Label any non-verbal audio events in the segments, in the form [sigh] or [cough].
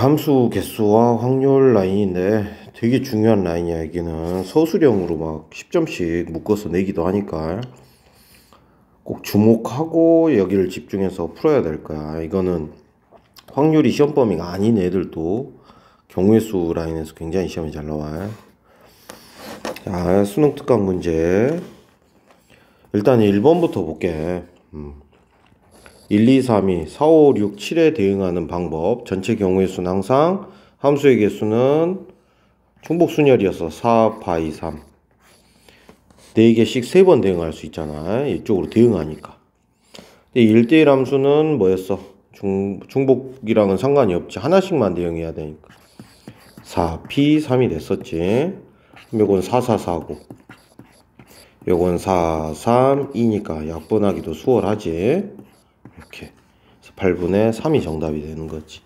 함수 개수와 확률 라인인데 되게 중요한 라인이야 여기는 서술형으로 막 10점씩 묶어서 내기도 하니까 꼭 주목하고 여기를 집중해서 풀어야 될 거야 이거는 확률이 시험 범위가 아닌 애들도 경우의 수 라인에서 굉장히 시험이 잘 나와 자 수능 특강 문제 일단 1번부터 볼게 음. 1, 2, 3, 2, 4, 5, 6, 7에 대응하는 방법. 전체 경우의 수는 항상 함수의 개수는 중복 순열이어서 4, 8, 2, 3. 4개씩 3번 대응할 수 있잖아. 이쪽으로 대응하니까. 1대1 함수는 뭐였어? 중, 중복이랑은 상관이 없지. 하나씩만 대응해야 되니까. 4P, 3이 됐었지. 요건 4, 4, 4고. 요건 4, 3, 2니까 약분하기도 수월하지. 이렇게 8분의 3이 정답이 되는 거지.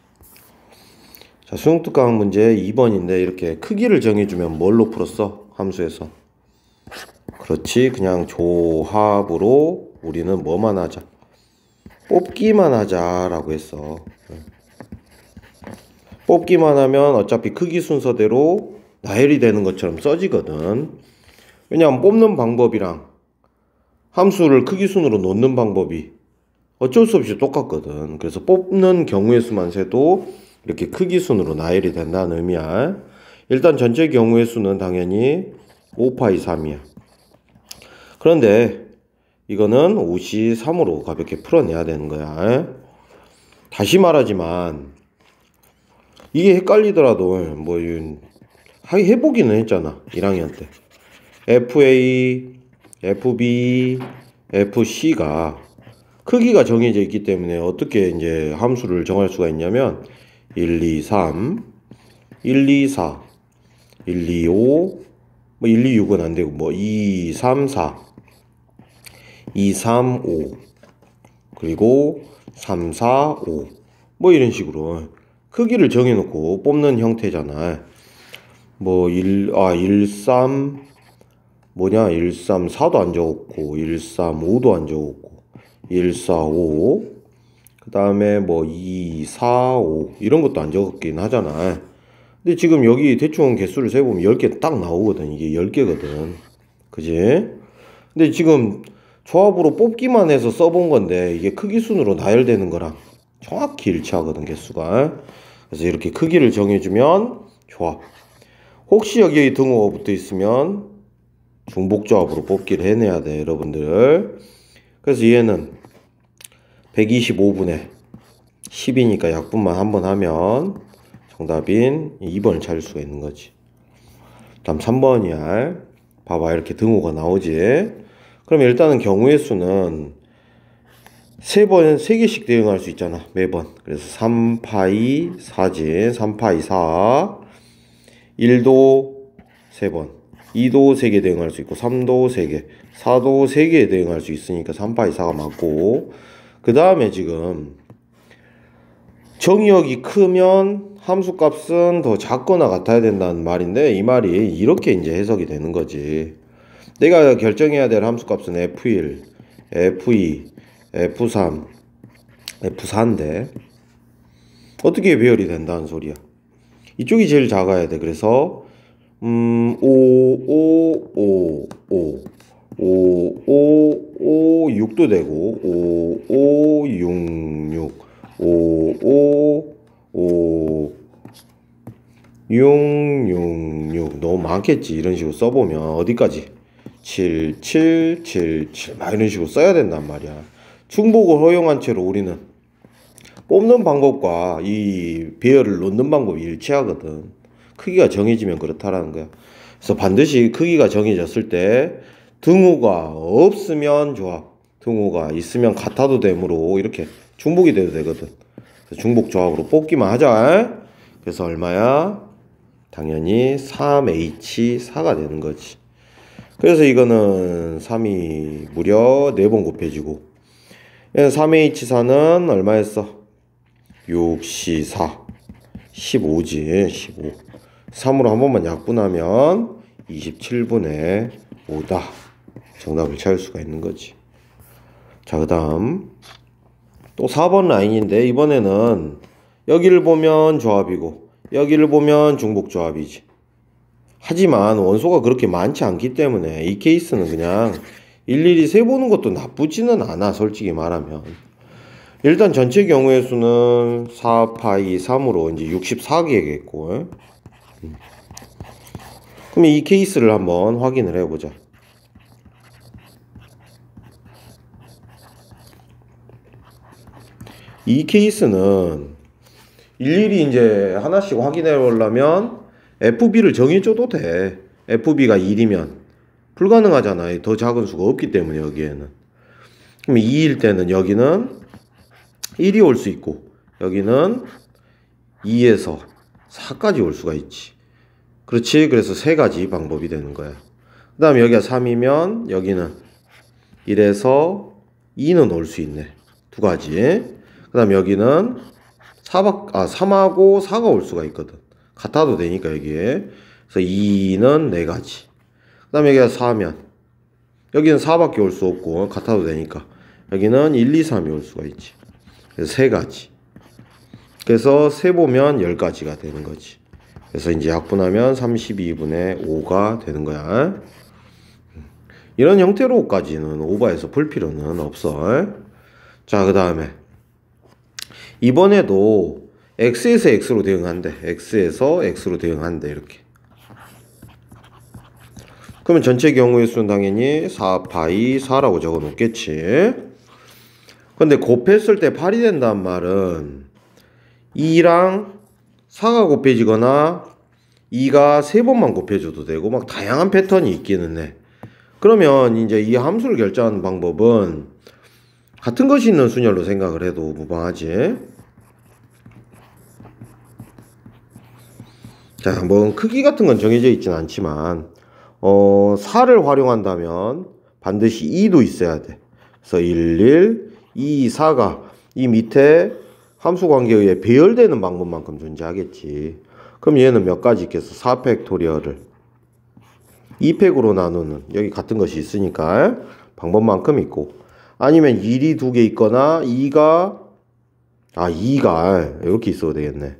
자, 수용 특강 문제 2번인데 이렇게 크기를 정해주면 뭘로 풀었어? 함수에서. 그렇지. 그냥 조합으로 우리는 뭐만 하자. 뽑기만 하자라고 했어. 뽑기만 하면 어차피 크기 순서대로 나열이 되는 것처럼 써지거든. 왜냐하면 뽑는 방법이랑 함수를 크기 순으로 놓는 방법이 어쩔 수 없이 똑같거든. 그래서 뽑는 경우의 수만 세도 이렇게 크기 순으로 나열이 된다는 의미야. 일단 전체 경우의 수는 당연히 5파이 3이야. 그런데 이거는 5시 3으로 가볍게 풀어내야 되는 거야. 다시 말하지만 이게 헷갈리더라도 뭐 해보기는 했잖아 1학년 때 FA, FB, FC가 크기가 정해져 있기 때문에 어떻게 이제 함수를 정할 수가 있냐면 1, 2, 3, 1, 2, 4, 1, 2, 5, 뭐 1, 2, 6은 안 되고 뭐 2, 3, 4, 2, 3, 5, 그리고 3, 4, 5, 뭐 이런 식으로 크기를 정해놓고 뽑는 형태잖아. 뭐 1, 아, 1, 3, 뭐냐, 1, 3, 4도 안 적었고, 1, 3, 5도 안 적었고, 1, 4, 5. 그 다음에 뭐 2, 4, 5. 이런 것도 안 적었긴 하잖아. 근데 지금 여기 대충 개수를 세보면 10개 딱 나오거든. 이게 10개거든. 그지? 근데 지금 조합으로 뽑기만 해서 써본 건데 이게 크기 순으로 나열되는 거랑 정확히 일치하거든 개수가 그래서 이렇게 크기를 정해주면 조합 혹시 여기 등호가 붙어 있으면 중복조합으로 뽑기를 해내야 돼 여러분들 그래서 얘는 1 2 5분에 10이니까 약분만 한번 하면 정답인 2번을 찾을 수가 있는 거지. 다음 3번이야. 봐봐 이렇게 등호가 나오지. 그럼 일단은 경우의 수는 3 번, 3 개씩 대응할 수 있잖아. 매번. 그래서 3파이 4지. 3파이 4. 1도 3번. 2도 3개 대응할 수 있고, 3도 3개. 4도 3개에 대응할 수 있으니까 3파이 4가 맞고 그 다음에 지금 정역이 의 크면 함수값은 더 작거나 같아야 된다는 말인데 이 말이 이렇게 이제 해석이 되는 거지 내가 결정해야 될 함수값은 f1, f2, f3, f4인데 어떻게 배열이 된다는 소리야 이쪽이 제일 작아야 돼 그래서 음, 5, 5, 5, 5 5, 5, 5, 6도 되고 5, 5, 6, 6 5, 5, 5 6, 6, 6 너무 많겠지 이런 식으로 써보면 어디까지 7, 7, 7, 7막 이런 식으로 써야 된단 말이야 충복을 허용한 채로 우리는 뽑는 방법과 이 배열을 놓는 방법이 일치하거든 크기가 정해지면 그렇다라는 거야 그래서 반드시 크기가 정해졌을 때 등호가 없으면 조합, 등호가 있으면 같아도 되므로 이렇게 중복이 돼도 되거든. 그래서 중복 조합으로 뽑기만 하자. 그래서 얼마야? 당연히 3H4가 되는 거지. 그래서 이거는 3이 무려 4번 곱해지고 3H4는 얼마였어? 6C4 15지 15 3으로 한 번만 약분하면 27분의 5다 정답을 찾을 수가 있는 거지. 자, 그 다음. 또 4번 라인인데, 이번에는 여기를 보면 조합이고, 여기를 보면 중복 조합이지. 하지만 원소가 그렇게 많지 않기 때문에 이 케이스는 그냥 일일이 세보는 것도 나쁘지는 않아, 솔직히 말하면. 일단 전체 경우의 수는 4파이 3으로 이제 64개겠고. 음. 그럼 이 케이스를 한번 확인을 해보자. 이 케이스는 일일이 이제 하나씩 확인해 보려면 FB를 정해줘도 돼. FB가 1이면 불가능하잖아. 더 작은 수가 없기 때문에 여기에는. 그럼 2일 때는 여기는 1이 올 수 있고 여기는 2에서 4까지 올 수가 있지. 그렇지. 그래서 세 가지 방법이 되는 거야. 그 다음에 여기가 3이면 여기는 1에서 2는 올 수 있네. 두 가지. 그 다음 여기는 4박, 아, 3하고 4가 올 수가 있거든. 같아도 되니까 여기에. 그래서 2는 4가지. 그 다음에 여기가 4면. 여기는 4밖에 올 수 없고, 같아도 되니까. 여기는 1, 2, 3이 올 수가 있지. 그래서 3가지. 그래서 세보면 10가지가 되는 거지. 그래서 이제 약분하면 32분의 5가 되는 거야. 이런 형태로까지는 오버해서 풀 필요는 없어. 자, 그 다음에 이번에도 x에서 x로 대응한대. x에서 x로 대응한대. 이렇게. 그러면 전체 경우의 수는 당연히 4파이 4라고 적어 놓겠지. 근데 곱했을 때 8이 된단 말은 2랑 4가 곱해지거나 2가 3 번만 곱해줘도 되고 막 다양한 패턴이 있기는 해. 그러면 이제 이 함수를 결정하는 방법은 같은 것이 있는 순열로 생각을 해도 무방하지. 자, 뭐 크기 같은 건 정해져 있진 않지만 어, 4를 활용한다면 반드시 2도 있어야 돼. 그래서 11, 2, 4가 이 밑에 함수 관계에 의해 배열되는 방법만큼 존재하겠지. 그럼 얘는 몇 가지 있겠어? 4팩토리얼을 2팩으로 나누는 여기 같은 것이 있으니까 방법만큼 있고 아니면 1이 두 개 있거나 2가 아 2가 이렇게 있어도 되겠네.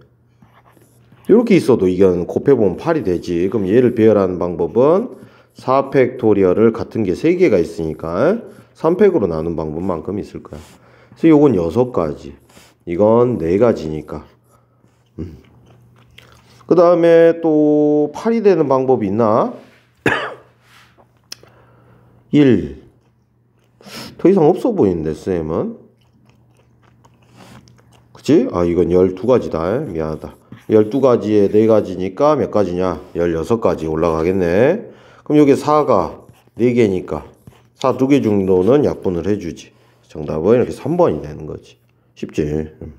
이렇게 있어도 이건 곱해보면 8이 되지. 그럼 얘를 배열하는 방법은 4팩토리얼을 같은 게 3개가 있으니까 3팩으로 나눈 방법만큼 있을 거야. 그래서 요건 6가지. 이건 4가지니까. 음. 그 다음에 또 8이 되는 방법이 있나? 1. [coughs] 더 이상 없어 보이는데, 쌤은. 그치? 아, 이건 12가지다. 미안하다. 12가지에 4가지니까 몇 가지냐? 16가지 올라가겠네. 그럼 여기 4가 4개니까 4 2개 정도는 약분을 해주지. 정답은 이렇게 3번이 되는 거지. 쉽지. 음.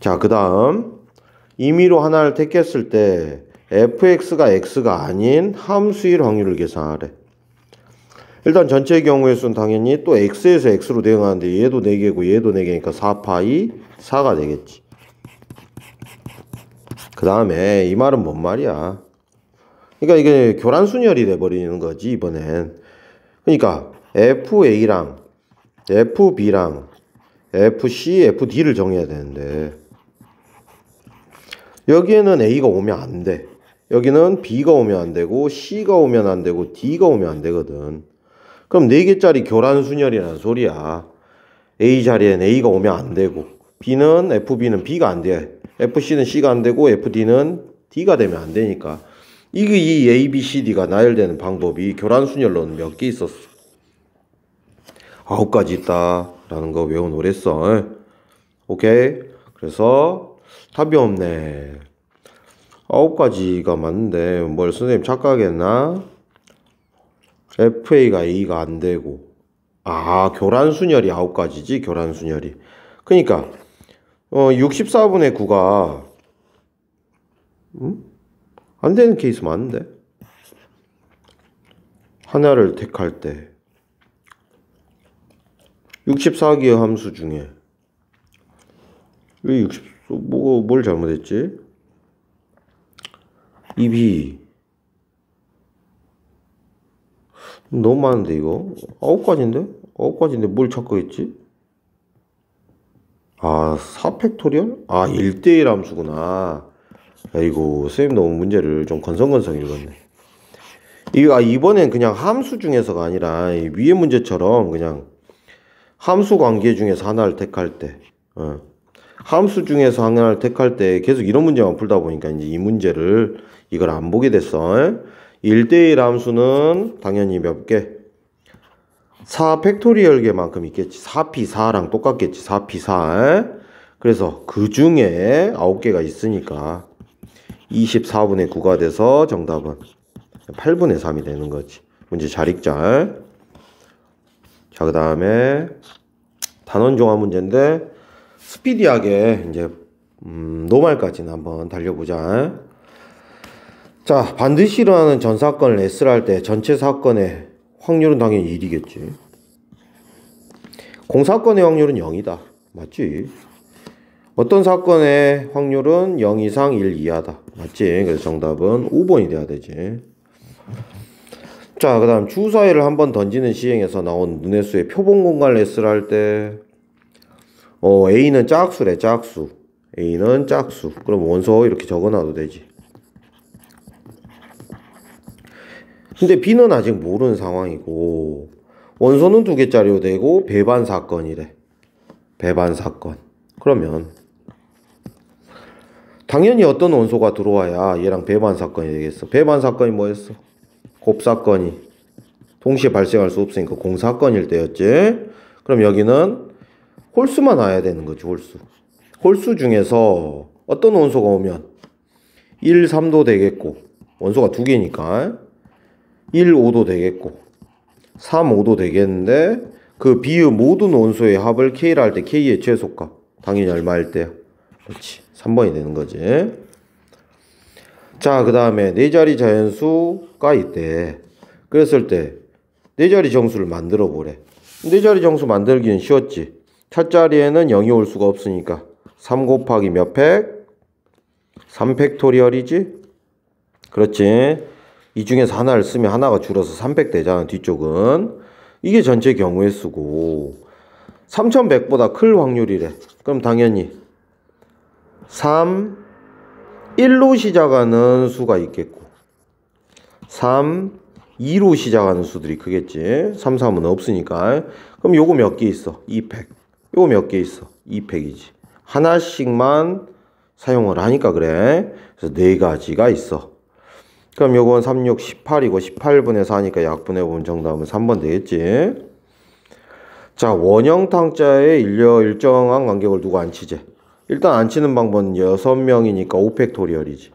자, 그 다음 임의로 하나를 택했을 때 fx가 x가 아닌 함수일 확률을 계산하래. 일단 전체의 경우의 수는 당연히 또 x에서 x로 대응하는데 얘도 4개고 얘도 4개니까 4파이 4가 되겠지. 그 다음에 이 말은 뭔 말이야? 그러니까 이게 교란순열이 돼버리는 거지 이번엔. 그러니까 FA랑 FB랑 FC, FD를 정해야 되는데 여기에는 A가 오면 안 돼. 여기는 B가 오면 안 되고 C가 오면 안 되고 D가 오면 안 되거든. 그럼 4개짜리 교란순열이라는 소리야. A 자리에 A가 오면 안 되고 B는 FB는 B가 안 돼. FC는 C가 안 되고 FD는 D가 되면 안 되니까 이게 이 A, B, C, D가 나열되는 방법이 교란순열로는 몇 개 있었어? 아홉 가지 있다라는 거 외워놓으랬어. 오케이? 그래서 답이 없네. 아홉 가지가 맞는데 뭘 선생님 착각했나? FA가 A가 안 되고 아 교란순열이 아홉 가지지 교란순열이 그러니까 어, 64분의 9가 음? 안 되는 케이스 많은데 하나를 택할 때 64기의 함수 중에 왜 60, 뭐, 뭘 잘못했지? 입이 너무 많은데 이거? 9 가지인데? 9 가지인데 뭘 찾고 했지 아, 4팩토리얼? 아, 1대1 함수구나. 아이고, 선생님 너무 문제를 좀 건성건성 읽었네. 이거, 아, 이번엔 그냥 함수 중에서가 아니라, 위에 문제처럼 그냥 함수 관계 중에서 하나를 택할 때, 어. 함수 중에서 하나를 택할 때 계속 이런 문제만 풀다 보니까 이제 이 문제를 이걸 안 보게 됐어. 1대1 어? 함수는 당연히 몇 개? 4 팩토리얼 개만큼 있겠지. 4P4랑 똑같겠지. 4P4. 그래서 그 중에 9개가 있으니까 24분의 9가 돼서 정답은 8분의 3이 되는 거지. 문제 잘 읽자. 자, 그 다음에 단원 종합 문제인데 스피디하게 이제 음, 노말까지는 한번 달려보자. 자, 반드시라는 전사건을 S를 할때 전체 사건의 확률은 당연히 1이겠지. 공사건의 확률은 0이다. 맞지? 어떤 사건의 확률은 0 이상 1 이하다. 맞지? 그래서 정답은 5번이 돼야 되지. 자, 그 다음 주사위를 한번 던지는 시행에서 나온 눈의 수의 표본 공간 레스를 할 때, 어, A는 짝수래, 짝수. A는 짝수. 그럼 원소 이렇게 적어놔도 되지. 근데 B는 아직 모르는 상황이고 원소는 두 개짜리로 되고 배반 사건이래. 배반 사건. 그러면 당연히 어떤 원소가 들어와야 얘랑 배반 사건이 되겠어. 배반 사건이 뭐였어? 곱사건이 동시에 발생할 수 없으니까 공사건일 때였지. 그럼 여기는 홀수만 와야 되는 거지, 홀수. 홀수 중에서 어떤 원소가 오면 1, 3도 되겠고 원소가 두 개니까 1, 5도 되겠고 3, 5도 되겠는데 그 B의 모든 원소의 합을 k 를할 때 K의 최소값 당연히 얼마일 때야? 그렇지 3번이 되는 거지 자 그 다음에 네 자리 자연수가 있대 그랬을 때 네 자리 정수를 만들어 보래 네 자리 정수 만들기는 쉬웠지 첫 자리에는 0이 올 수가 없으니까 3 곱하기 몇 팩? 3팩토리얼이지? 그렇지 이 중에서 하나를 쓰면 하나가 줄어서 300 되잖아, 뒤쪽은. 이게 전체 경우의 수고. 3100보다 클 확률이래. 그럼 당연히 3, 1로 시작하는 수가 있겠고 3, 2로 시작하는 수들이 크겠지. 3, 3은 없으니까. 그럼 요거 몇 개 있어? 2팩. 요거 몇 개 있어? 2팩이지. 하나씩만 사용을 하니까 그래. 그래서 네 가지가 있어. 그럼 요건 36, 18이고 1 8분에서하니까 약분해 보면 정답은 3번 되겠지. 자, 원형 탕자에 일려 일정한 간격을 누가 안 치지? 일단 안 치는 방법은 6명이니까 5팩토리얼이지.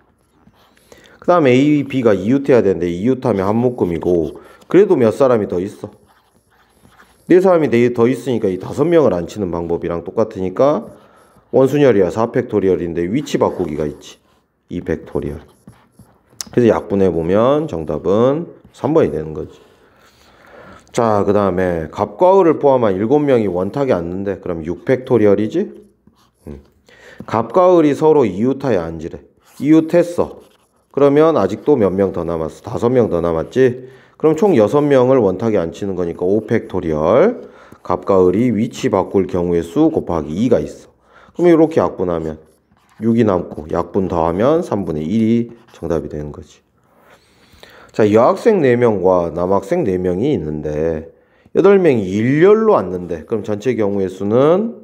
그 다음에 A, B가 이웃 해야 되는데 이웃 하면 한 묶음이고 그래도 몇 사람이 더 있어. 네 사람이 네, 더 있으니까 이 다섯 명을 안 치는 방법이랑 똑같으니까 원순열이야 4팩토리얼인데 위치 바꾸기가 있지. 2팩토리얼. 그래서 약분해 보면 정답은 3번이 되는 거지. 자, 그 다음에 갑과 을을 포함한 7명이 원탁에 앉는데 그럼 6팩토리얼이지? 음. 갑과 을이 서로 이웃하에 앉으래. 이웃했어. 그러면 아직도 몇 명 더 남았어? 5명더 남았지? 그럼 총6 명을 원탁에 앉히는 거니까 5팩토리얼. 갑과 을이 위치 바꿀 경우의 수 곱하기 2가 있어. 그럼 이렇게 약분하면 6이 남고 약분 더하면 3분의 1이 정답이 되는 거지. 자, 여학생 4명과 남학생 4명이 있는데 8명이 일렬로 앉는데 그럼 전체 경우의 수는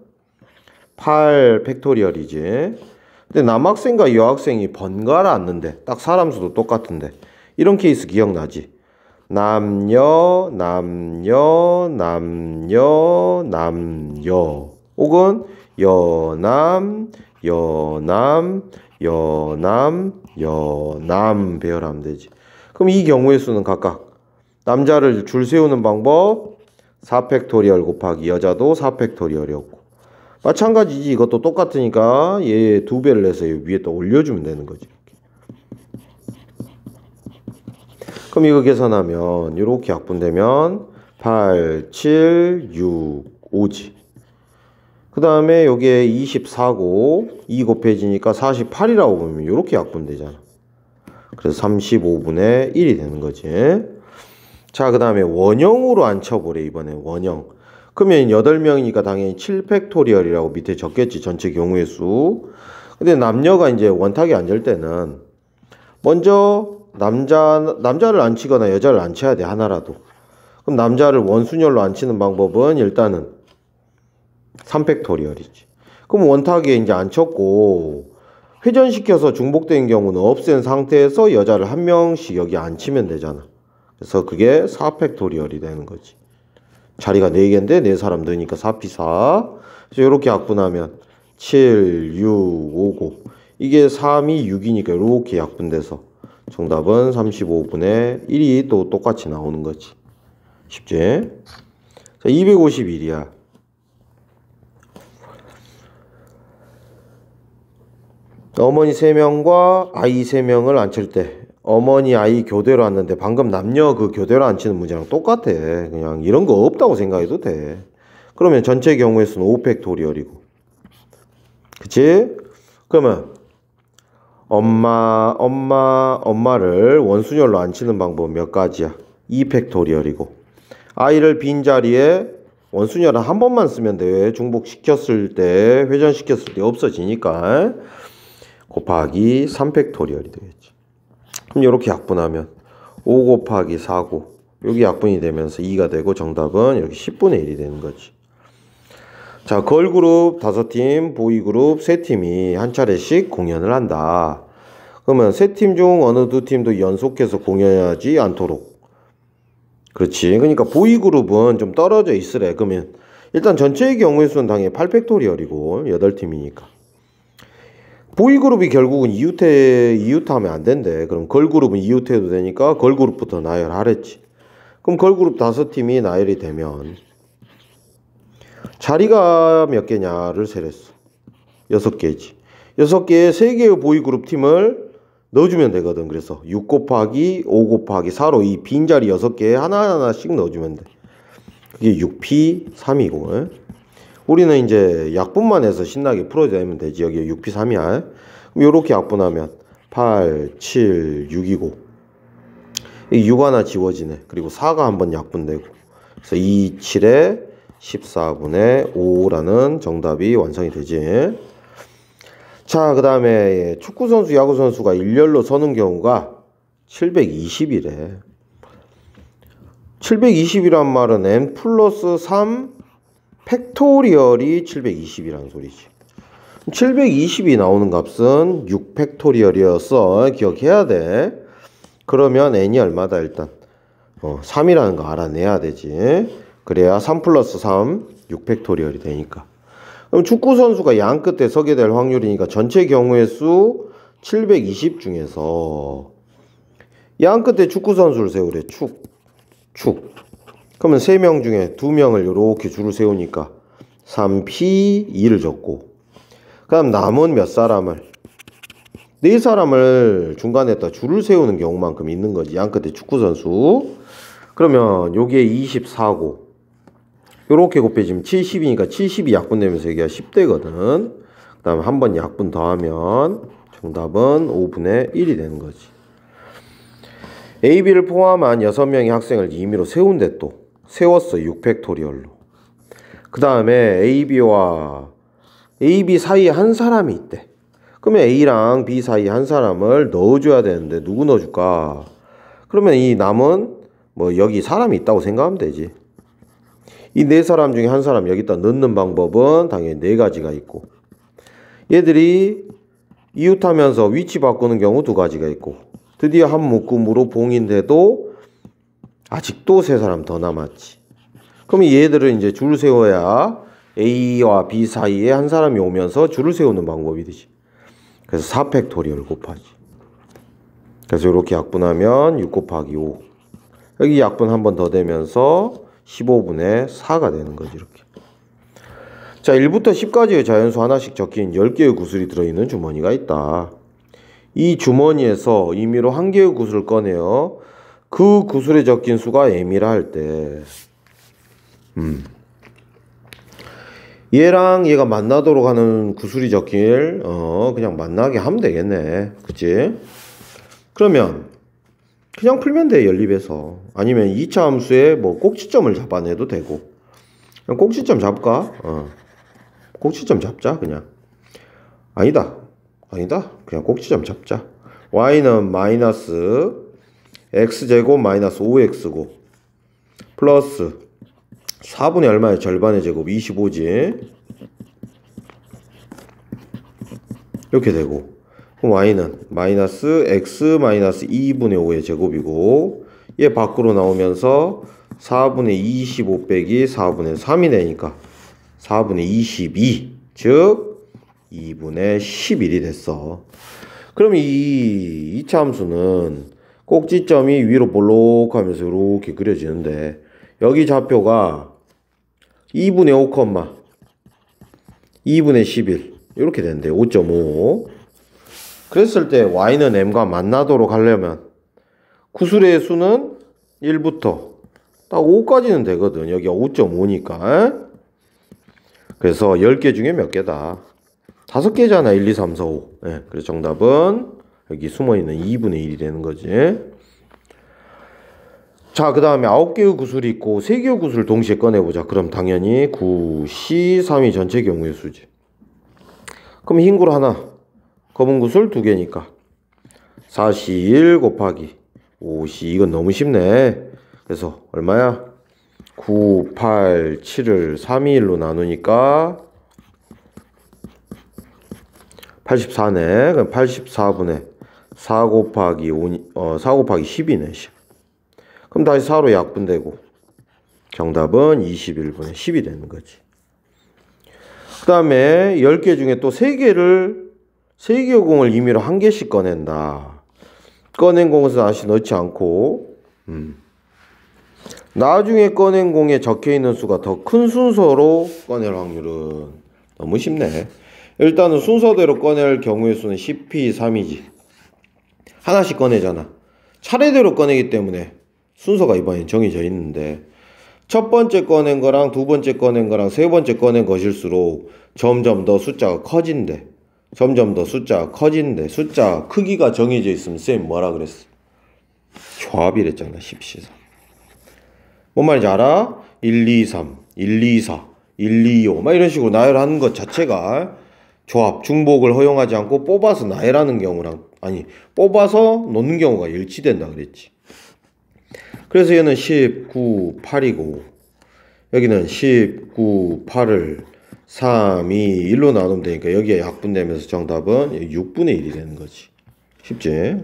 8 팩토리얼이지. 근데 남학생과 여학생이 번갈아 앉는데 딱 사람 수도 똑같은데 이런 케이스 기억나지? 남녀 남녀 남녀 남녀 혹은 여남 여남, 여남, 여남 배열하면 되지. 그럼 이 경우의 수는 각각 남자를 줄 세우는 방법 4팩토리얼 곱하기 여자도 4팩토리얼이었고 마찬가지지 이것도 똑같으니까 얘 두 배를 해서 위에 또 올려주면 되는 거지. 그럼 이거 계산하면 이렇게 약분되면 8, 7, 6, 5지. 그 다음에 여기에 24고 2 곱해지니까 48이라고 보면 이렇게 약분되잖아. 그래서 35분의 1이 되는 거지. 자, 그 다음에 원형으로 앉혀보래, 이번에 원형. 그러면 8명이니까 당연히 7팩토리얼이라고 밑에 적겠지, 전체 경우의 수. 근데 남녀가 이제 원탁에 앉을 때는 먼저 남자, 남자를 앉히거나 여자를 앉혀야 돼, 하나라도. 그럼 남자를 원순열로 앉히는 방법은 일단은 3팩토리얼이지. 그럼 원탁에 이제 안쳤고 회전시켜서 중복된 경우는 없앤 상태에서 여자를 한 명씩 여기 안치면 되잖아. 그래서 그게 4팩토리얼이 되는 거지. 자리가 4개인데 4사람 넣으니까 4피4 그래서 이렇게 약분하면 7, 6, 5, 9. 이게 3이 6이니까 이렇게 약분돼서 정답은 35분의 1이 또 똑같이 나오는 거지. 쉽지? 자, 251이야. 어머니 세명과 아이 세명을 앉힐 때 어머니 아이 교대로 앉는데 방금 남녀 그 교대로 앉히는 문제랑 똑같아. 그냥 이런 거 없다고 생각해도 돼. 그러면 전체 경우에서는오펙토리얼이고 그치? 그러면 엄마, 엄마, 엄마를 원순열로 앉히는 방법 몇 가지야? 이펙토리얼이고 아이를 빈자리에 원순열은 한 번만 쓰면 돼. 중복시켰을 때, 회전시켰을 때 없어지니까. 곱하기 3팩토리얼이 되겠지. 그럼 이렇게 약분하면 5 곱하기 4고 여기 약분이 되면서 2가 되고 정답은 이렇게 10분의 1이 되는 거지. 자, 걸그룹 5팀, 보이그룹 3팀이 한 차례씩 공연을 한다. 그러면 3팀중 어느 두 팀도 연속해서 공연하지 않도록. 그렇지. 그러니까 보이그룹은 좀 떨어져 있으래. 그러면 일단 전체의 경우에서는 당연히 8팩토리얼이고 8팀이니까. 보이그룹이 결국은 이웃해, 이웃하면 안 된대. 그럼 걸그룹은 이웃해도 되니까 걸그룹부터 나열하랬지. 그럼 걸그룹 다섯 팀이 나열이 되면 자리가 몇 개냐를 세랬어. 여섯 개지. 여섯 개에 세 개의 보이그룹 팀을 넣어주면 되거든. 그래서 6 곱하기 5 곱하기 4로 이 빈자리 여섯 개에 하나하나씩 넣어주면 돼. 그게 6P3이고. 우리는 이제 약분만 해서 신나게 풀어내면 되지. 여기 6P3이야. 요렇게 약분하면 8, 7, 6이고 이6 하나 지워지네. 그리고 4가 한번 약분되고 그래서 2, 7에 14분의 5라는 정답이 완성이 되지. 자, 그 다음에 축구선수, 야구선수가 일렬로 서는 경우가 720이래. 720이란 말은 n 플러스 3 팩토리얼이 720이라는 소리지. 720이 나오는 값은 6팩토리얼이었어. 기억해야 돼. 그러면 n이 얼마다 일단? 어, 3이라는 거 알아내야 되지. 그래야 3 플러스 3, 6팩토리얼이 되니까. 그럼 축구 선수가 양 끝에 서게 될 확률이니까 전체 경우의 수 720 중에서 양 끝에 축구 선수를 세우래. 축, 축. 그러면 세 명 중에 두명을 이렇게 줄을 세우니까 3P 2를 적고 그다음 남은 몇 사람을 네 사람을 중간에다 줄을 세우는 경우만큼 있는 거지. 양 끝에 축구 선수. 그러면 요게 24고 요렇게 곱해지면 70이니까 70이 약분 되면서 여기가 10대거든. 그다음 에한 번 약분 더하면 정답은 5분의 1이 되는 거지. AB를 포함한 6명의 학생을 임의로 세운데 또 세웠어 6팩토리얼로그 다음에 AB와 AB 사이에 한 사람이 있대. 그러면 A랑 B 사이에 한 사람을 넣어줘야 되는데 누구 넣어줄까? 그러면 이 남은 뭐 여기 사람이 있다고 생각하면 되지. 이 네 사람 중에 한 사람 여기다 넣는 방법은 당연히 네 가지가 있고 얘들이 이웃하면서 위치 바꾸는 경우 두 가지가 있고 드디어 한 묶음으로 봉인돼도 아직도 세 사람 더 남았지. 그럼 얘들은 이제 줄을 세워야 A와 B 사이에 한 사람이 오면서 줄을 세우는 방법이 되지. 그래서 4 팩토리얼 곱하지. 그래서 이렇게 약분하면 6 곱하기 5. 여기 약분 한 번 더 되면서 15분의 4가 되는 거지 이렇게. 자 1부터 10까지의 자연수 하나씩 적힌 10개의 구슬이 들어있는 주머니가 있다. 이 주머니에서 임의로 한 개의 구슬을 꺼내어 그 구슬에 적힌 수가 m 밀할 때, 음. 얘랑 얘가 만나도록 하는 구슬이 적힐, 어, 그냥 만나게 하면 되겠네. 그치? 그러면, 그냥 풀면 돼, 연립에서. 아니면 2차 함수에 뭐 꼭지점을 잡아내도 되고. 그냥 꼭지점 잡을까? 어. 꼭지점 잡자, 그냥. 아니다. 아니다. 그냥 꼭지점 잡자. y는 마이너스 x제곱 마이너스 5x고 플러스 4분의 얼마의 절반의 제곱 25지 이렇게 되고 그럼 y는 마이너스 x 마이너스 2분의 5의 제곱이고 얘 밖으로 나오면서 4분의 25 빼기 4분의 3이 되니까 4분의 22 즉 2분의 11이 됐어 그럼 이 이차함수는 꼭지점이 위로 볼록하면서 이렇게 그려지는데 여기 좌표가 2분의 5, 2분의 11 이렇게 되는데 5.5 그랬을 때 y는 m과 만나도록 하려면 구슬의 수는 1부터 딱 5까지는 되거든 여기가 5.5니까 그래서 10개 중에 몇 개다 5개잖아 1, 2, 3, 4, 5 그래서 정답은 여기 숨어있는 2분의 1이 되는 거지. 자, 그 다음에 9개의 구슬이 있고 3개의 구슬을 동시에 꺼내보자. 그럼 당연히 9, 10, 3이 전체 경우의 수지. 그럼 흰굴 하나, 검은 구슬 두 개니까 41 곱하기 50 이건 너무 쉽네. 그래서 얼마야? 9, 8, 7을 3, 2, 로 나누니까 84네. 그럼 84분의 4 곱하기 5, 어, 4 곱하기 10이네, 그럼 다시 4로 약분되고, 정답은 21분의 10이 되는 거지. 그 다음에 10개 중에 또 3개를, 3개 공을 임의로 한 개씩 꺼낸다. 꺼낸 공은 다시 넣지 않고, 음. 나중에 꺼낸 공에 적혀 있는 수가 더 큰 순서로 꺼낼 확률은 너무 쉽네. 일단은 순서대로 꺼낼 경우의 수는 10p 3이지. 하나씩 꺼내잖아. 차례대로 꺼내기 때문에 순서가 이번엔 정해져 있는데 첫 번째 꺼낸 거랑 두 번째 꺼낸 거랑 세 번째 꺼낸 것일수록 점점 더 숫자가 커진대. 점점 더 숫자가 커진대. 숫자 크기가 정해져 있으면 쌤 뭐라 그랬어? 조합이랬잖아. 1시선뭔 말인지 알아? 1, 2, 3, 1, 2, 4, 1, 2, 5. 막 이런 식으로 나열하는 것 자체가 조합, 중복을 허용하지 않고 뽑아서 나열하는 경우랑 아니 뽑아서 놓는 경우가 일치된다 그랬지. 그래서 얘는 19, 8이고 여기는 19, 8을 3, 2, 1로 나누면 되니까 여기에 약분되면서 정답은 6분의 1이 되는 거지. 쉽지?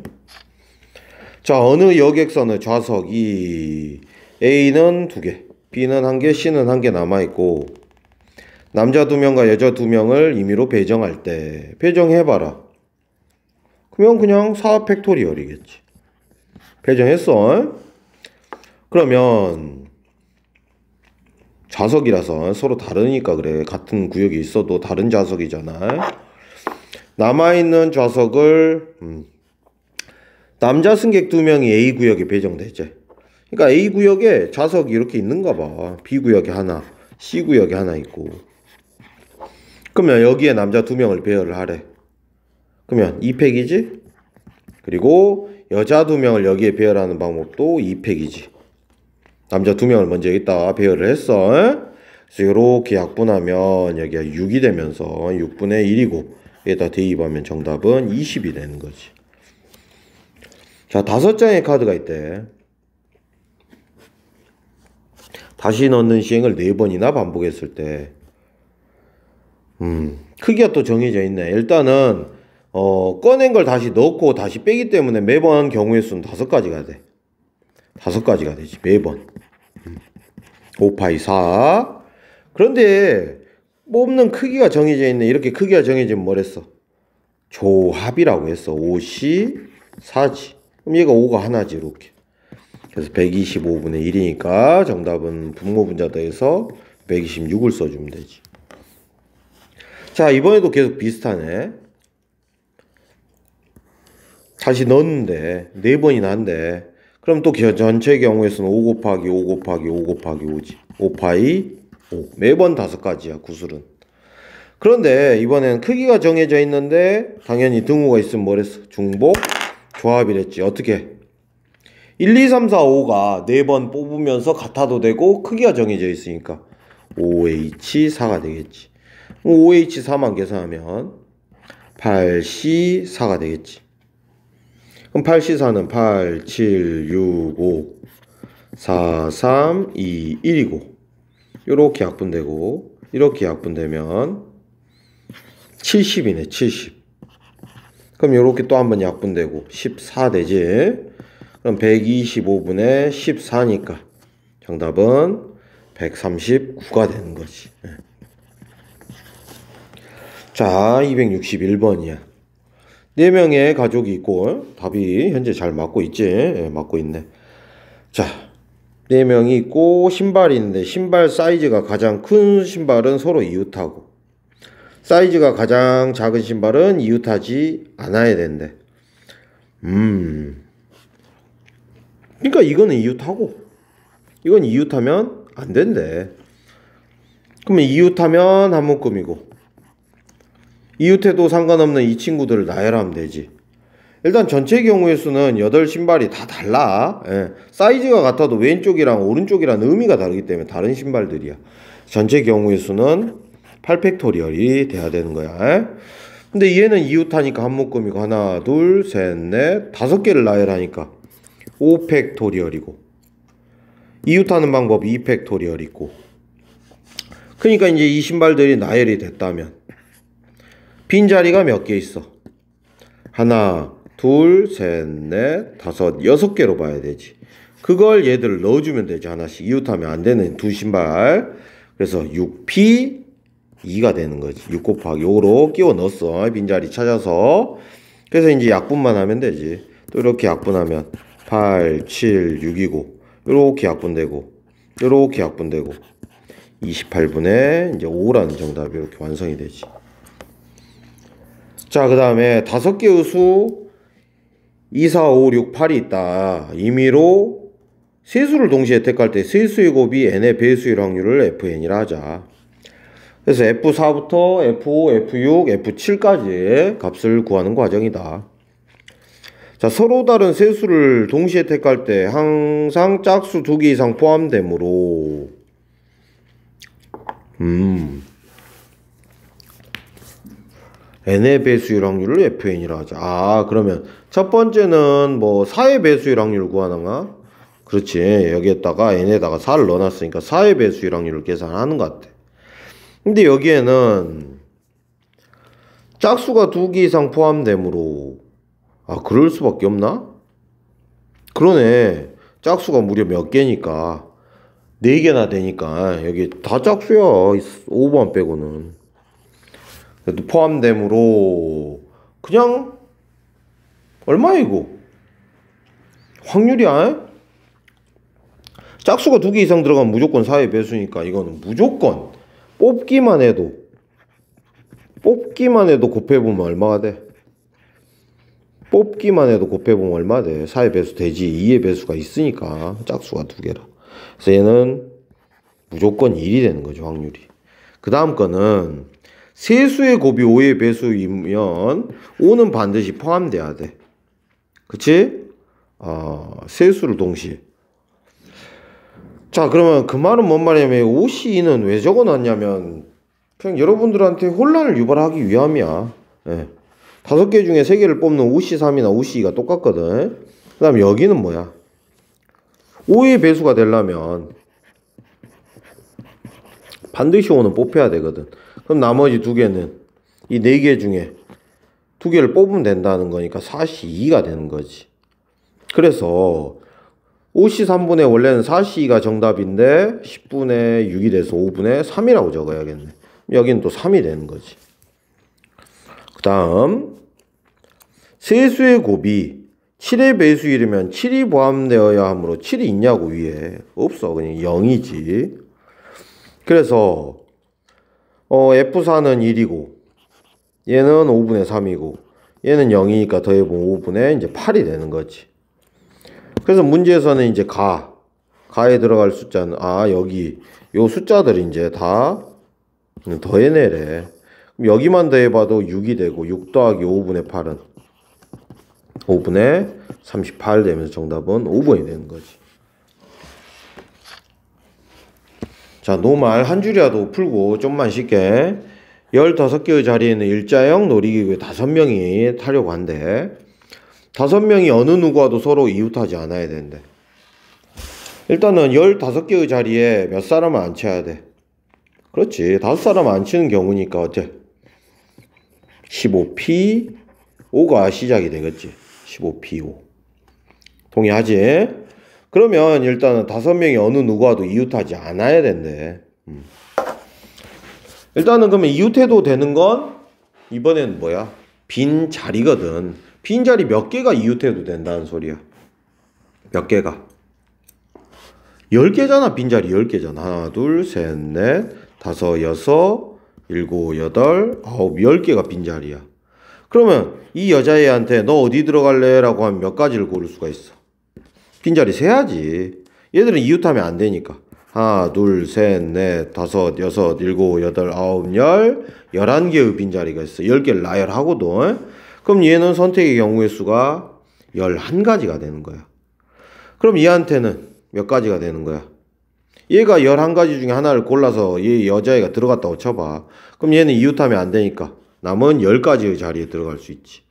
자, 어느 여객선의 좌석 이 A는 2개, B는 1개, C는 1개 남아있고 남자 2명과 여자 2명을 임의로 배정할 때 배정해봐라. 그럼 그냥 4 팩토리얼이겠지. 배정했어. 그러면 좌석이라서 서로 다르니까 그래. 같은 구역에 있어도 다른 좌석이잖아. 남아있는 좌석을 음, 남자 승객 두명이 A구역에 배정되지. 그러니까 A구역에 좌석이 이렇게 있는가 봐. B구역에 하나, C구역에 하나 있고. 그러면 여기에 남자 두명을 배열을 하래. 그러면 2팩이지. 그리고 여자 두 명을 여기에 배열하는 방법도 2팩이지. 남자 두 명을 먼저 여기다 배열을 했어. 그래서 이렇게 약분하면 여기가 6이 되면서 6분의 1이고 여기다 대입하면 정답은 20이 되는 거지. 자, 다섯 장의 카드가 있대. 다시 넣는 시행을 네 번이나 반복했을 때, 음, 크기가 또 정해져 있네. 일단은 어, 꺼낸 걸 다시 넣고 다시 빼기 때문에 매번 경우의 수는 다섯 가지가 돼. 다섯 가지가 되지, 매번. 5, 음. 파이 4. 그런데 뽑는 크기가 정해져 있네. 이렇게 크기가 정해지면 뭐랬어? 조합이라고 했어. 5시, 4지. 그럼 얘가 5가 하나지, 이렇게. 그래서 125분의 1이니까 정답은 분모분자더에서 126을 써주면 되지. 자, 이번에도 계속 비슷하네. 다시 넣는데 네 번이 난데 그럼 또 전체의 경우에서는 5 곱하기 5 곱하기 5 곱하기 5지 5파이 5 매번 다섯 가지야 구슬은 그런데 이번엔 크기가 정해져 있는데 당연히 등호가 있으면 뭐랬어 중복 조합이랬지 어떻게 1 2 3 4 5가 네 번 뽑으면서 같아도 되고 크기가 정해져 있으니까 5H4가 되겠지 5H4만 계산하면 8C4가 되겠지 그럼 8 4는 8, 7, 6, 5, 4, 3, 2, 1이고 이렇게 약분되고 이렇게 약분되면 70이네 70 그럼 이렇게 또 한번 약분되고 14 되지 그럼 125분의 14니까 정답은 139가 되는 거지 예. 자 261번이야 네 명의 가족이 있고 어? 답이 현재 잘 맞고 있지 예, 맞고 있네 자 4명이 있고 신발이 있는데 신발 사이즈가 가장 큰 신발은 서로 이웃하고 사이즈가 가장 작은 신발은 이웃하지 않아야 된대 음 그러니까 이거는 이웃하고 이건 이웃하면 안 된대 그러면 이웃하면 한 묶음이고 이웃에도 상관없는 이 친구들을 나열하면 되지. 일단 전체 경우의 수는 8 신발이 다 달라. 예. 사이즈가 같아도 왼쪽이랑 오른쪽이랑 의미가 다르기 때문에 다른 신발들이야. 전체 경우의 수는 8팩토리얼이 돼야 되는 거야. 예. 근데 얘는 이웃하니까 한 묶음이고 하나, 둘, 셋, 넷, 다섯 개를 나열하니까 5팩토리얼이고 이웃하는 방법 2팩토리얼 있고 그러니까 이제 이 신발들이 나열이 됐다면 빈자리가 몇 개 있어? 하나, 둘, 셋, 넷, 다섯, 여섯 개로 봐야 되지. 그걸 얘들 넣어주면 되지. 하나씩. 이웃하면 안 되는 두 신발. 그래서 6P 2가 되는 거지. 6 곱하기 5로 끼워 넣었어. 빈자리 찾아서. 그래서 이제 약분만 하면 되지. 또 이렇게 약분하면 8, 7, 6이고 요렇게 약분되고 요렇게 약분되고 2 8분에 이제 5라는 정답이 이렇게 완성이 되지. 자, 그 다음에 다섯 개의 수 2, 4, 5, 6, 8이 있다. 임의로 세수를 동시에 택할 때 세수의 곱이 n의 배수일 확률을 fn이라 하자. 그래서 f4부터 f5, f6, f7까지의 값을 구하는 과정이다. 자, 서로 다른 세수를 동시에 택할 때 항상 짝수 두 개 이상 포함되므로 음. n의 배수율 확률을 FN이라 하자. 아, 그러면 첫 번째는 뭐 4의 배수율 확률을 구하는가? 그렇지. 여기에다가 n에다가 4를 넣어놨으니까 4의 배수율 확률을 계산하는 것 같아. 근데 여기에는 짝수가 두개 이상 포함되므로 아, 그럴 수밖에 없나? 그러네. 짝수가 무려 몇 개니까. 네 개나 되니까. 여기 다 짝수야. 5번 빼고는. 그래도 포함됨으로 그냥 얼마이고 확률이야 짝수가 두 개 이상 들어가면 무조건 사회 배수니까 이거는 무조건 뽑기만 해도 뽑기만 해도 곱해보면 얼마가 돼? 뽑기만 해도 곱해보면 얼마 돼? 4의 배수 되지 2의 배수가 있으니까 짝수가 두 개라 그래서 얘는 무조건 1이 되는 거죠 확률이 그 다음 거는 세수의 곱이 5의 배수이면 5는 반드시 포함돼야 돼. 그치? 어, 세수를 동시에. 자, 그러면 그 말은 뭔 말이냐면 52는 왜 적어놨냐면 그냥 여러분들한테 혼란을 유발하기 위함이야. 예. 다섯 개 중에 세 개를 뽑는 52삼이나 52가 똑같거든. 그 다음에 여기는 뭐야? 5의 배수가 되려면 반드시 5는 뽑혀야 되거든. 그럼 나머지 두 개는 이 네 개 중에 두 개를 뽑으면 된다는 거니까 42가 되는 거지. 그래서 53분의 원래는 42가 정답인데 10분의 6이 돼서 5분의 3이라고 적어야겠네. 여기는 또 3이 되는 거지. 그 다음 세수의 곱이 7의 배수 이르면 7이 포함되어야 하므로 7이 있냐고 위에 없어 그냥 0이지 그래서 어, F4는 1이고 얘는 5분의 3이고 얘는 0이니까 더해보면 5분의 이제 8이 되는 거지. 그래서 문제에서는 이제 가 가에 들어갈 숫자는 아 여기 요 숫자들이 제다 더해내래. 여기만 더해봐도 6이 되고 6 더하기 5분의 8은 5분의 38 되면서 정답은 5번이 되는 거지. 자, 노말 한 줄이라도 풀고 좀만 쉽게. 15개의 자리에는 일자형 놀이기구에 5명이 타려고 한대. 5명이 어느 누구와도 서로 이웃하지 않아야 되는데. 일단은 15개의 자리에 몇사람을앉혀야 돼. 그렇지. 5 사람 앉히는 경우니까 어째? 15P 5가 시작이 되겠지. 15P 5. 동의하지? 그러면 일단은 다섯 명이 어느 누구와도 이웃하지 않아야 된대. 음. 일단은 그러면 이웃해도 되는 건 이번엔 뭐야? 빈 자리거든. 빈 자리 몇 개가 이웃해도 된다는 소리야. 몇 개가? 1개잖아 빈자리 1개잖아 하나, 둘, 셋, 넷, 다섯, 여섯, 일곱, 여덟, 아홉, 1개가 빈자리야. 그러면 이 여자애한테 너 어디 들어갈래? 라고 하면 몇 가지를 고를 수가 있어. 빈자리 세야지. 얘들은 이웃하면 안 되니까. 하나, 둘, 셋, 넷, 다섯, 여섯, 일곱, 여덟, 아홉, 열, 열한 개의 빈자리가 있어. 열 개를 나열하고도. 그럼 얘는 선택의 경우의 수가 열 한 가지가 되는 거야. 그럼 얘한테는 몇 가지가 되는 거야? 얘가 열 한 가지 중에 하나를 골라서 얘 여자애가 들어갔다고 쳐봐. 그럼 얘는 이웃하면 안 되니까 남은 열가지의 자리에 들어갈 수 있지.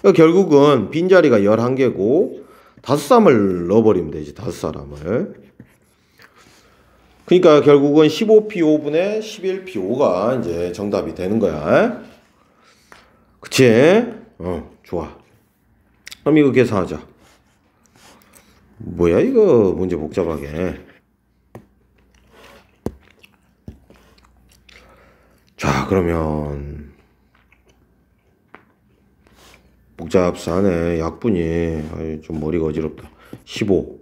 그러니까 결국은 빈자리가 열 한 개고 다섯쌈을 넣어버리면 되지 다섯사람을 그러니까 결국은 15P5분의 11P5가 이제 정답이 되는 거야 그치? 어 좋아 그럼 이거 계산하자 뭐야 이거 문제 복잡하게 자 그러면 복잡사네 약분이 아이, 좀 머리가 어지럽다 15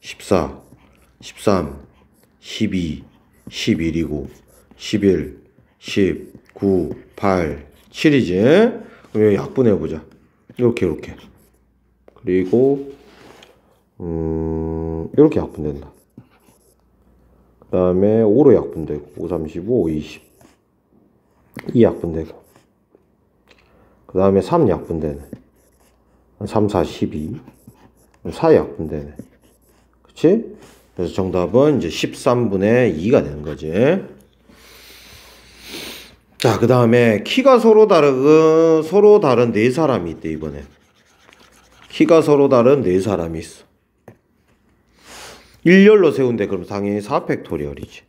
14 13 12 11이고 11 19 8 7이지 그럼 여기 약분해 보자 이렇게 이렇게 그리고 음 이렇게 약분된다 그 다음에 5로 약분되고 5 3 5 20이 약분되고 그 다음에 3 약분되네. 3, 4, 12. 4 약분되네. 그치? 그래서 정답은 이제 13분의 2가 되는 거지. 자, 그 다음에 키가 서로 다른, 서로 다른 네 사람이 있대, 이번에. 키가 서로 다른 네 사람이 있어. 일렬로 세운데 그럼 당연히 4팩토리얼이지.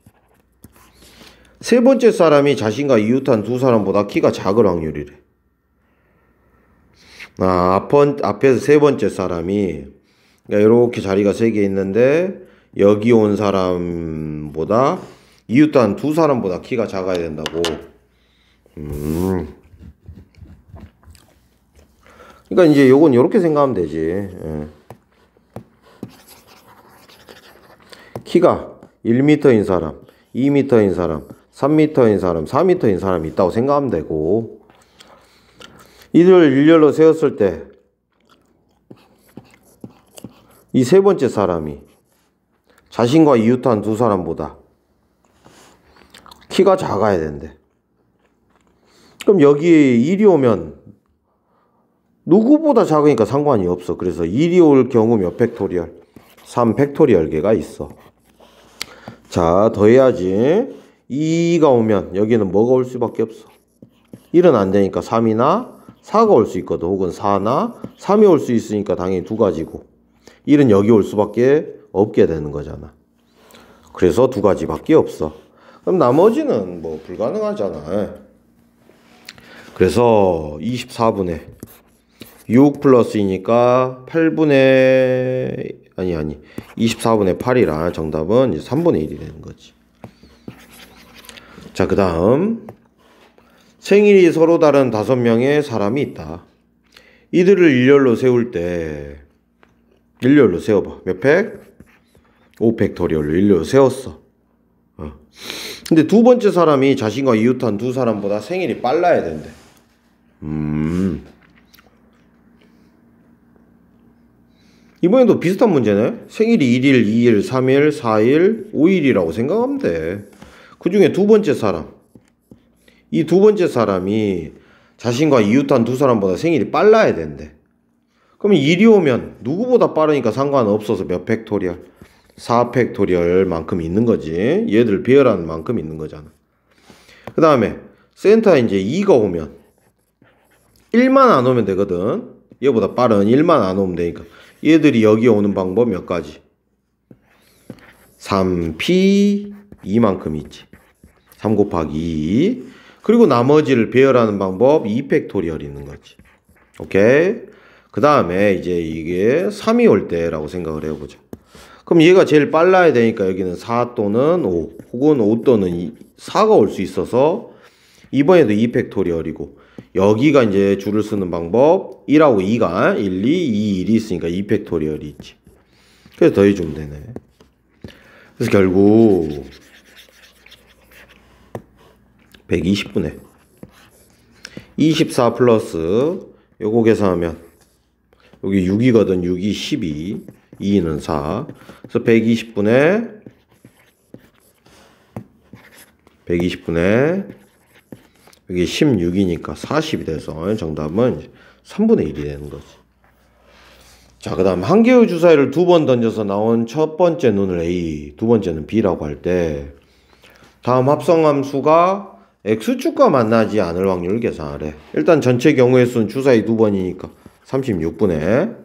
세 번째 사람이 자신과 이웃한 두 사람보다 키가 작을 확률이래. 아, 앞번, 앞에서 세 번째 사람이 이렇게 그러니까 자리가 세 개 있는데 여기 온 사람보다 이웃단 두 사람보다 키가 작아야 된다고. 음. 그러니까 이제 요건 이렇게 생각하면 되지. 예. 키가 1m인 사람, 2m인 사람, 3m인 사람, 4m인 사람이 있다고 생각하면 되고 이들을 일렬로 세웠을 때 이 세 번째 사람이 자신과 이웃한 두 사람보다 키가 작아야 된대. 그럼 여기에 일이 오면 누구보다 작으니까 상관이 없어. 그래서 일이 올 경우 몇 팩토리얼? 3 팩토리얼 개가 있어. 자, 더해야지. 2가 오면 여기는 뭐가 올 수밖에 없어. 1은 안 되니까 3이나 4가 올 수 있거든. 혹은 4나 3이 올 수 있으니까 당연히 두 가지고 1은 여기 올 수밖에 없게 되는 거잖아. 그래서 두 가지밖에 없어. 그럼 나머지는 뭐 불가능하잖아. 그래서 24분의 6 플러스이니까 8분의 아니 아니 24분의 8이라 정답은 3분의 1이 되는 거지. 자, 그 다음 생일이 서로 다른 다섯 명의 사람이 있다. 이들을 일렬로 세울 때 일렬로 세워봐. 몇 팩? 5팩토리얼로 일렬로 세웠어. 어. 근데 두 번째 사람이 자신과 이웃한 두 사람보다 생일이 빨라야 된대. 음. 이번에도 비슷한 문제네. 생일이 1일, 2일, 3일, 4일, 5일이라고 생각하면 돼. 그 중에 두 번째 사람. 이두 번째 사람이 자신과 이웃한 두 사람보다 생일이 빨라야 된대. 그러 일이 오면 누구보다 빠르니까 상관없어서 몇 팩토리얼? 4 팩토리얼만큼 있는 거지. 얘들 비열한 만큼 있는 거잖아. 그 다음에 센터에 이제 2가 오면 1만 안 오면 되거든. 얘보다 빠른 1만 안 오면 되니까. 얘들이 여기 오는 방법 몇 가지? 3p 2만큼 있지. 3 곱하기 2. 그리고 나머지를 배열하는 방법 2팩토리얼이 있는 거지. 오케이? 그 다음에 이제 이게 3이 올 때라고 생각을 해보죠. 그럼 얘가 제일 빨라야 되니까 여기는 4 또는 5 혹은 5 또는 4가 올 수 있어서 이번에도 2팩토리얼이고 여기가 이제 줄을 쓰는 방법 1하고 2가 1, 2, 2, 1이 있으니까 2팩토리얼이 있지. 그래서 더해주면 되네. 그래서 결국 120분의 24 플러스 요거 계산하면 여기 6이거든 6이 12 2는 4 그래서 120분의 120분의 여기 16이니까 40이 돼서 정답은 3분의 1이 되는 거지 자, 그 다음 한 개의 주사위를 두 번 던져서 나온 첫 번째 눈을 A, 두 번째는 B라고 할 때 다음 합성함수가 X축과 만나지 않을 확률을 계산하래. 일단 전체 경우의 수는 주사위 두 번이니까 3 6분에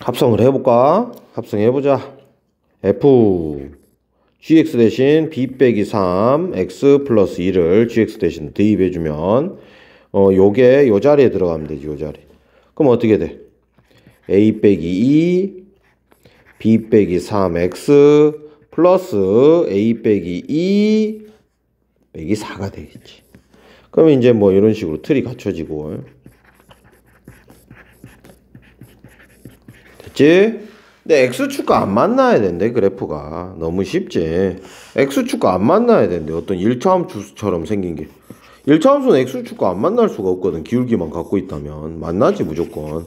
합성을 해볼까? 합성해보자. F GX 대신 B 빼기 3 X 플러스 2를 GX 대신 대입해주면 어 요게 요 자리에 들어가면 되지 요 자리 그럼 어떻게 돼? A 빼기 2 B 빼기 3 X 플러스 a 빼기 2 e 빼기 4가 되겠지. 그러 이제 뭐 이런 식으로 틀이 갖춰지고 됐지? 근데 x축과 안 만나야 된대 그래프가 너무 쉽지 x축과 안 만나야 된대 어떤 1차함수처럼 생긴 게 1차함수는 x축과 안 만날 수가 없거든 기울기만 갖고 있다면 만나지 무조건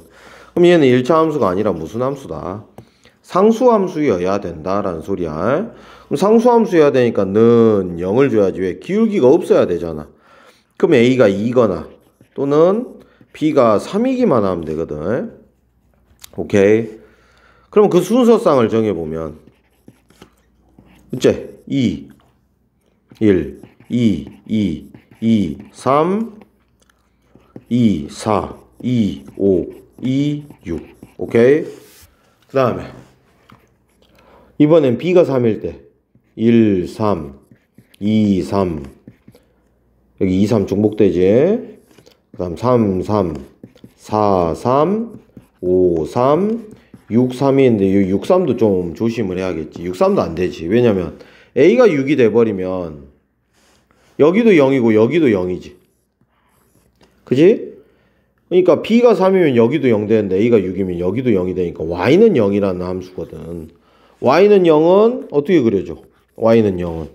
그럼 얘는 1차함수가 아니라 무슨 함수다 상수함수여야 된다라는 소리야. 그럼 상수함수여야 되니까 는 0을 줘야지. 왜? 기울기가 없어야 되잖아. 그럼 a가 2거나 또는 b가 3이기만 하면 되거든. 오케이. 그럼 그 순서상을 정해보면 이제 2, 1, 2, 2, 2, 3, 2, 4, 2, 5, 2, 6. 오케이? 그 다음에 이번엔 B가 3일 때 1, 3, 2, 3 여기 2, 3 중복되지 그 다음 3, 3, 4, 3, 5, 3, 6, 3인데 이 6, 3도 좀 조심을 해야겠지 6, 3도 안 되지 왜냐면 A가 6이 돼버리면 여기도 0이고 여기도 0이지 그지? 그러니까 B가 3이면 여기도 0 되는데 A가 6이면 여기도 0이 되니까 Y는 0이라는 함수거든 y는 0은 어떻게 그려줘? y는 0은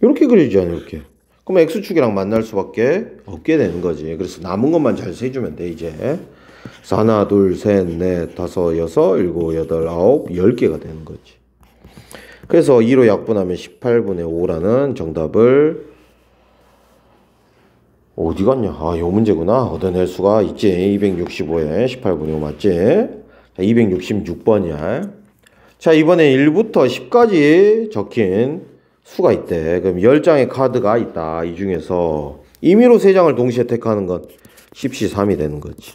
이렇게 그려지잖아요 이렇게 그럼 x축이랑 만날 수밖에 없게 되는 거지 그래서 남은 것만 잘 세주면 돼 이제 그래서 하나 둘셋넷 다섯 여섯 일곱 여덟 아홉 열 개가 되는 거지 그래서 2로 약분하면 18분의 5라는 정답을 어디 갔냐? 아, 요 문제구나. 얻어낼 수가 있지. 265에 18분의 5 맞지? 266번이야. 자, 이번에 1부터 10까지 적힌 수가 있대. 그럼 10장의 카드가 있다. 이 중에서 임의로 3장을 동시에 택하는 건 10시 3이 되는 거지.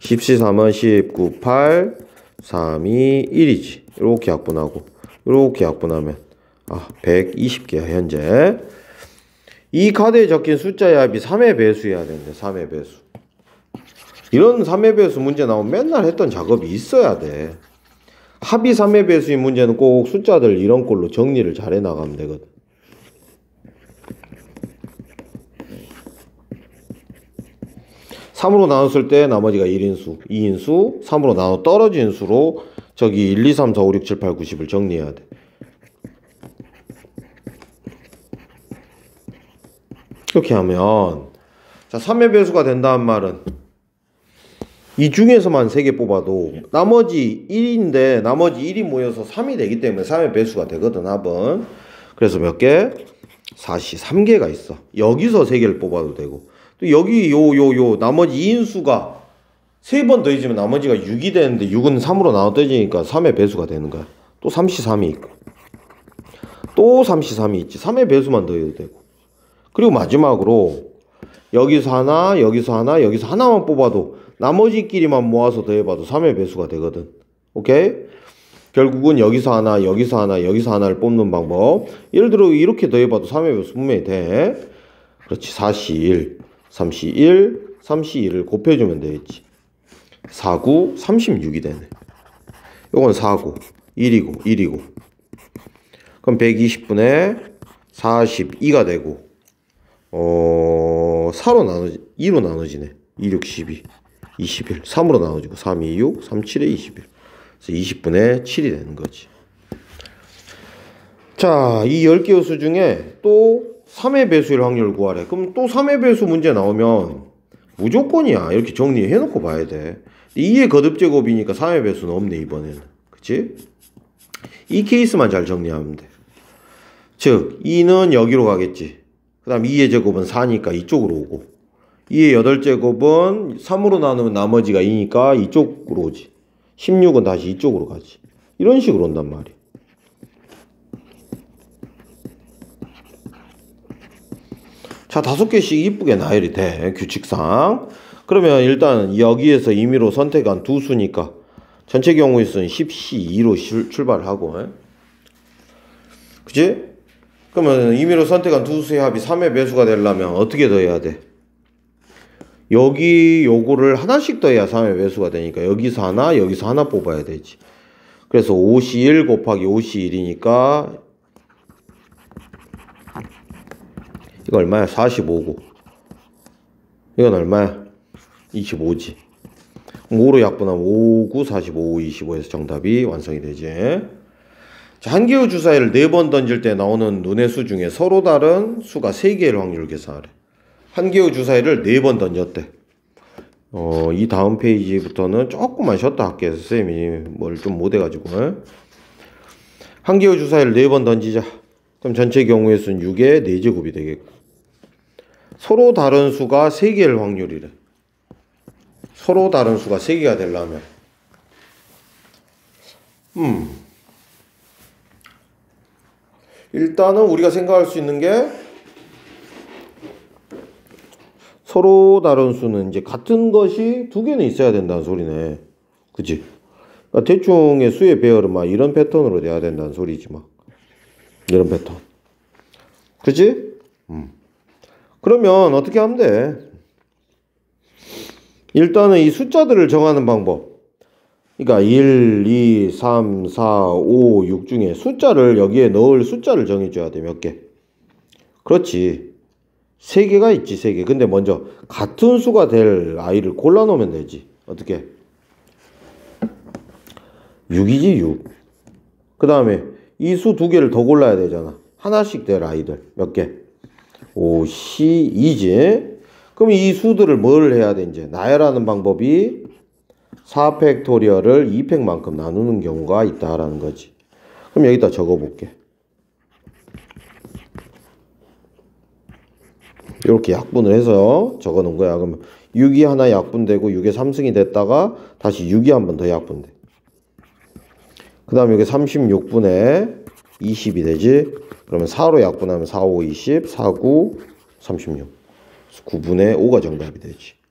10시 3은 1 9, 8, 3, 2, 1이지. 이렇게 약분하고 이렇게 약분하면 아, 120개야 현재. 이 카드에 적힌 숫자의 합이 3의 배수여야 되는데 3의 배수. 이런 3의 배수 문제 나오면 맨날 했던 작업이 있어야 돼. 합의 3의 배수인 문제는 꼭 숫자들 이런 걸로 정리를 잘 해나가면 되거든. 3으로 나눴을 때 나머지가 1인수, 2인수, 3으로 나눠 떨어진 수로 저기 1, 2, 3, 4, 5, 6, 7, 8, 90을 1 정리해야 돼. 이렇게 하면 자, 3의 배수가 된다는 말은 이 중에서만 3개 뽑아도 나머지 1인데 나머지 1이 모여서 3이 되기 때문에 3의 배수가 되거든 합은 그래서 몇 개? 43개가 시 있어 여기서 3개를 뽑아도 되고 또 여기 요 요 요 나머지 2인수가 3번 더해지면 나머지가 6이 되는데 6은 3으로 나눠 떠지니까 3의 배수가 되는 거야 또 3시3이 있고 또 3시3이 있지 3의 배수만 더해도 되고 그리고 마지막으로 여기서 하나 여기서 하나 여기서 하나만 뽑아도 나머지끼리만 모아서 더해봐도 3의 배수가 되거든. 오케이? 결국은 여기서 하나, 여기서 하나, 여기서 하나를 뽑는 방법. 예를 들어 이렇게 더해봐도 3의 배수 분명히 돼. 그렇지. 41, 31, 3 2를 곱해주면 되겠지. 49, 36이 되네. 요건 4 9 1이고, 1이고. 그럼 1 2 0분에 42가 되고, 어, 4로 나누지, 2로 나누지네. 2, 6, 12. 21. 3으로 나눠지고 3, 2, 6, 3, 7에 21. 그래서 20분의 7이 되는 거지. 자, 이 10개 요수 중에 또 3의 배수일 확률 구하래. 그럼 또 3의 배수 문제 나오면 무조건이야. 이렇게 정리해 놓고 봐야 돼. 2의 거듭 제곱이니까 3의 배수는 없네, 이번에는. 그치? 이 케이스만 잘 정리하면 돼. 즉, 2는 여기로 가겠지. 그 다음 2의 제곱은 4니까 이쪽으로 오고. 2의 8제곱은 3으로 나누면 나머지가 2니까 이쪽으로 오지. 16은 다시 이쪽으로 가지. 이런 식으로 온단 말이야. 자, 다섯 개씩 이쁘게 나열이 돼. 규칙상. 그러면 일단 여기에서 임의로 선택한 두 수니까 전체 경우의 수는 10시 2로 출발하고. 그지? 그러면 임의로 선택한 두 수의 합이 3의 배수가 되려면 어떻게 더 해야 돼? 여기 요거를 하나씩 더해야 3의 외수가 되니까 여기서 하나, 여기서 하나 뽑아야 되지. 그래서 51 곱하기 51이니까 이거 얼마야? 45고 이건 얼마야? 25지. 5로 약분하면 5, 9, 45, 5, 25에서 정답이 완성이 되지. 자, 한 개의 주사위를 4번 던질 때 나오는 눈의 수 중에 서로 다른 수가 3개일 확률을 계산하래. 한개의 주사위를 네 번 던졌대. 어, 이 다음 페이지부터는 조금만 쉬었다 할게요. 선생님이 뭘 좀 못해가지고. 한개의 주사위를 네번 던지자. 그럼 전체 경우의 수는 6의 4제곱이 되겠고. 서로 다른 수가 3개일 확률이래. 서로 다른 수가 3개가 되려면. 음. 일단은 우리가 생각할 수 있는 게 서로 다른 수는 이제 같은 것이 두 개는 있어야 된다는 소리네. 그치? 그러니까 대충의 수의 배열은 막 이런 패턴으로 돼야 된다는 소리지 막. 이런 패턴. 그치? 음. 그러면 어떻게 하면 돼? 일단은 이 숫자들을 정하는 방법. 그러니까 1, 2, 3, 4, 5, 6 중에 숫자를 여기에 넣을 숫자를 정해줘야 돼. 몇 개. 그렇지. 세 개가 있지, 세 개. 근데 먼저 같은 수가 될 아이를 골라 놓으면 되지. 어떻게? 6이지, 6. 그 다음에 이 수 두 개를 더 골라야 되잖아. 하나씩 될 아이들. 몇 개? 5, 1 2지. 그럼 이 수들을 뭘 해야 돼, 이제? 나열하는 방법이 4팩토리얼을 2팩만큼 나누는 경우가 있다라는 거지. 그럼 여기다 적어볼게. 이렇게 약분을 해서 적어 놓은 거야. 그럼 6이 하나 약분되고 6의 3승이 됐다가 다시 6이 한번 더 약분돼. 그 다음에 여기 36분의 20이 되지. 그러면 4로 약분하면 4, 5, 20, 4, 9, 36. 9분의 5가 정답이 되지.